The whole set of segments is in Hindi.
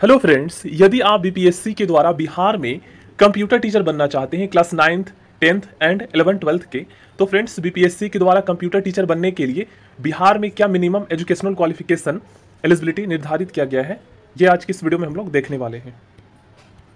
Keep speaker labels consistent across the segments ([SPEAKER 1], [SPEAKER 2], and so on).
[SPEAKER 1] हेलो फ्रेंड्स यदि आप बीपीएससी के द्वारा बिहार में कंप्यूटर टीचर बनना चाहते हैं class ninth tenth and eleven twelfth के तो फ्रेंड्स बीपीएससी के द्वारा कंप्यूटर टीचर बनने के लिए बिहार में क्या मिनिमम एजुकेशनल क्वालिफिकेशन एलिजिबिलिटी निर्धारित किया गया है ये आज की इस वीडियो में हम लोग देखने वाले हैं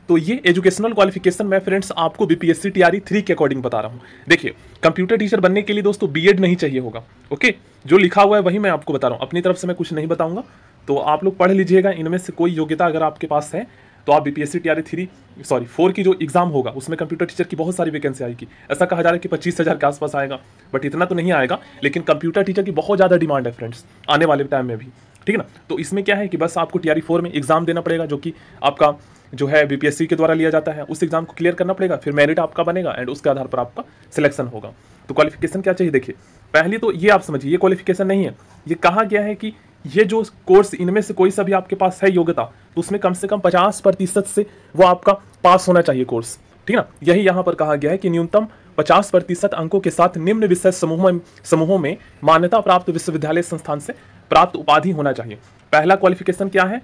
[SPEAKER 1] तो ये एजुकेशनल क्वालिफिकेशन मैं फ्रेंड्स आपको बीपीएससी टी आर थ्री के अकॉर्डिंग बता रहा हूँ देखिए कंप्यूटर टीचर बनने के लिए दोस्तों बी एड नहीं चाहिए होगा ओके जो लिखा हुआ है वही मैं आपको बता रहा हूँ अपनी तरफ से मैं कुछ नहीं बताऊंगा तो आप लोग पढ़ लीजिएगा इनमें से कोई योग्यता अगर आपके पास है तो आप BPSC T R three sorry four की जो एग्ज़ाम होगा उसमें कंप्यूटर टीचर की बहुत सारी वैकेंसी आएगी ऐसा कहा जा रहा है कि पच्चीस हज़ार के आसपास आएगा बट इतना तो नहीं आएगा लेकिन कंप्यूटर टीचर की बहुत ज़्यादा डिमांड है फ्रेंड्स आने वाले टाइम में भी ठीक है ना तो इसमें क्या है कि बस आपको टी आर फोर में एग्ज़ाम देना पड़ेगा जो कि आपका जो है बीपीएससी के द्वारा लिया जाता है उस एग्ज़ाम को क्लियर करना पड़ेगा फिर मेरिट आपका बनेगा एंड उसके आधार पर आपका सिलेक्शन होगा तो क्वालिफिकेशन क्या चाहिए देखिए पहली तो ये आप समझिए ये क्वालिफिकेशन नहीं है ये कहा गया है कि ये जो कोर्स इनमें से कोई सा भी आपके पास है योग्यता तो उसमें कम से कम पचास प्रतिशत से वो आपका पास होना चाहिए कोर्स ठीक ना यही यहाँ पर कहा गया है कि न्यूनतम पचास प्रतिशत अंकों के साथ निम्न विषय समूह में समूहों में मान्यता प्राप्त विश्वविद्यालय संस्थान से प्राप्त उपाधि होना चाहिए पहला क्वालिफिकेशन क्या है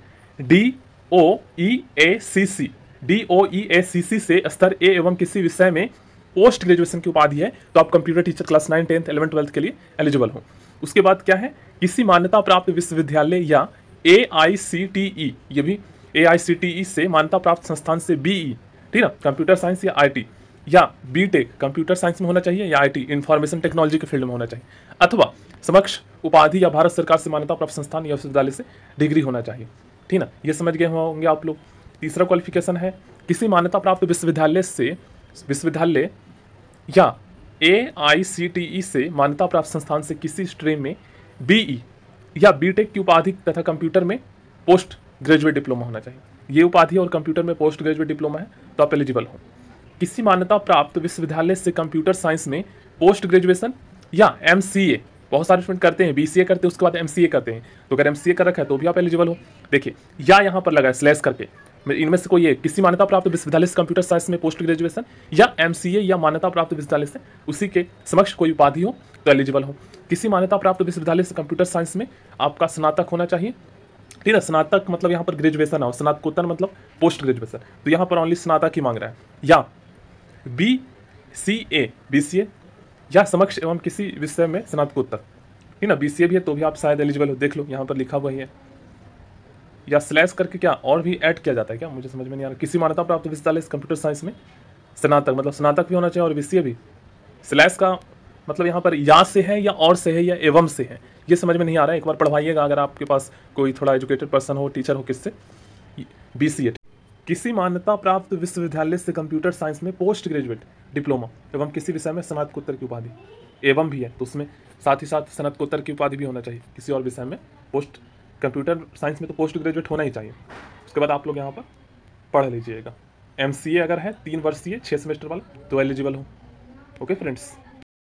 [SPEAKER 1] डी ओ ई ए सी सी डी ओ ई ए सी सी से स्तर ए एवं किसी विषय में पोस्ट ग्रेजुएशन की उपाधि है तो आप computer teacher class nine tenth eleven twelfth के लिए एलिजिबल हो उसके बाद क्या है किसी मान्यता प्राप्त विश्वविद्यालय या ए आई सी टी ई ये भी ए आई सी टी ई से मान्यता प्राप्त संस्थान से बी ई e, ठीक ना कंप्यूटर साइंस या आई टी या बी टेक कंप्यूटर साइंस में होना चाहिए या आई टी इंफॉर्मेशन टेक्नोलॉजी के फील्ड में होना चाहिए अथवा समक्ष उपाधि या भारत सरकार से मान्यता प्राप्त संस्थान या विश्वविद्यालय से डिग्री होना चाहिए ठीक ना ये समझ गए होंगे आप लोग तीसरा क्वालिफिकेशन है किसी मान्यता प्राप्त विश्वविद्यालय से विश्वविद्यालय या ए आई सी टी ई से मान्यता प्राप्त संस्थान से किसी स्ट्रीम में बी ई e या बी टेक की उपाधि तथा कंप्यूटर में पोस्ट ग्रेजुएट डिप्लोमा होना चाहिए ये उपाधि और कंप्यूटर में पोस्ट ग्रेजुएट डिप्लोमा है तो आप एलिजिबल हों किसी मान्यता प्राप्त विश्वविद्यालय से कंप्यूटर साइंस में पोस्ट ग्रेजुएशन या एम सी ए बहुत सारे स्टूडेंट करते हैं बी करते हैं उसके बाद एम करते हैं तो अगर एम कर रखा है तो भी आप एलिजिबल हो देखिए या यहाँ पर लगा है स्लेस करके इनमें से कोई ये किसी मान्यता प्राप्त विश्वविद्यालय से कंप्यूटर साइंस में पोस्ट ग्रेजुएशन या एम या मान्यता प्राप्त विश्वविद्यालय से उसी के समक्ष कोई उपाधि हो तो एलिजिबल हो किसी मान्यता प्राप्त विश्वविद्यालय से कंप्यूटर साइंस में आपका स्नातक होना चाहिए ठीक है स्नातक मतलब यहाँ पर ग्रेजुएशन हो स्नातकोत्तर मतलब पोस्ट ग्रेजुएशन तो यहाँ पर ओनली स्नातक ही मांग रहा है या B C A B C ए या समक्ष एवं किसी विषय में स्नातकोत्तर ठीक ना बी भी है तो भी आप शायद एलिजिबल हो देख लो यहाँ पर लिखा हुआ ही है या स्लैश करके क्या और भी ऐड किया जाता है क्या मुझे समझ में नहीं आ रहा किसी मान्यता प्राप्त विश्वविद्यालय कंप्यूटर साइंस में स्नातक मतलब स्नातक भी होना चाहिए और विषय भी स्लैश का मतलब यहाँ पर या से है या और से है या एवं से है ये समझ में नहीं आ रहा है एक बार पढ़वाइएगा अगर आपके पास कोई थोड़ा एजुकेटेड पर्सन हो टीचर हो किससे बी सी किसी मान्यता प्राप्त विश्वविद्यालय से कंप्यूटर साइंस में पोस्ट ग्रेजुएट डिप्लोमा एवं किसी विषय में स्नातकोत्तर की उपाधि एवं भी है तो उसमें साथ ही साथ स्नातकोत्तर की उपाधि भी होना चाहिए किसी और विषय में पोस्ट कंप्यूटर साइंस में तो पोस्ट ग्रेजुएट होना ही चाहिए उसके बाद आप लोग यहाँ पर पढ़ लीजिएगा एम अगर है तीन वर्षीय छः सेमेस्टर वाला तो एलिजिबल हो ओके फ्रेंड्स